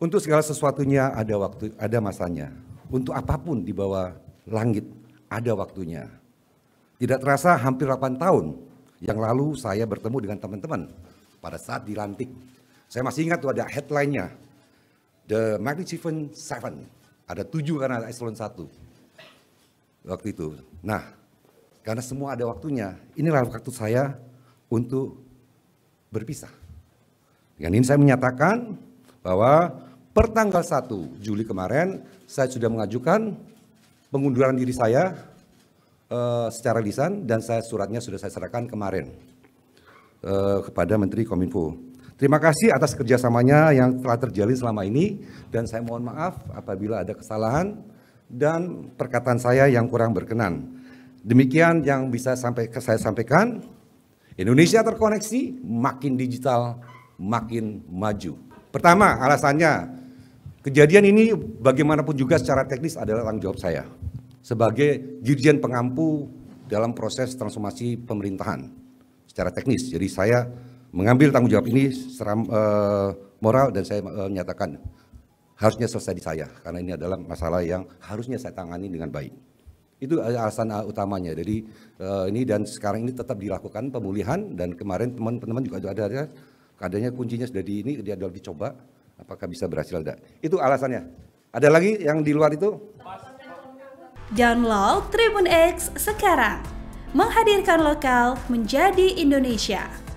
Untuk segala sesuatunya ada waktu, ada masanya. Untuk apapun di bawah langit ada waktunya. Tidak terasa hampir 8 tahun yang lalu saya bertemu dengan teman-teman pada saat dilantik. Saya masih ingat tuh ada headline-nya. The Magnificent Seven. Ada tujuh karena ada eselon satu. Waktu itu. Nah, karena semua ada waktunya. Inilah waktu saya untuk berpisah. Dengan ini saya menyatakan bahwa Pertanggal 1 Juli kemarin saya sudah mengajukan pengunduran diri saya uh, secara lisan dan saya suratnya sudah saya serahkan kemarin uh, kepada Menteri Kominfo. Terima kasih atas kerjasamanya yang telah terjalin selama ini dan saya mohon maaf apabila ada kesalahan dan perkataan saya yang kurang berkenan. Demikian yang bisa sampai saya sampaikan. Indonesia terkoneksi, makin digital, makin maju. Pertama, alasannya Kejadian ini bagaimanapun juga secara teknis adalah tanggung jawab saya sebagai dirjen pengampu dalam proses transformasi pemerintahan secara teknis. Jadi saya mengambil tanggung jawab ini secara uh, eh, moral dan saya uh, menyatakan harusnya selesai di saya karena ini adalah masalah yang harusnya saya tangani dengan baik. Itu alasan eh, utamanya. Jadi uh, ini dan sekarang ini tetap dilakukan pemulihan dan kemarin teman-teman juga ada adanya kuncinya sudah di ini dia sudah dicoba apakah bisa berhasil tidak. Itu alasannya. Ada lagi yang di luar itu? Download Tribun X sekarang. Menghadirkan lokal menjadi Indonesia.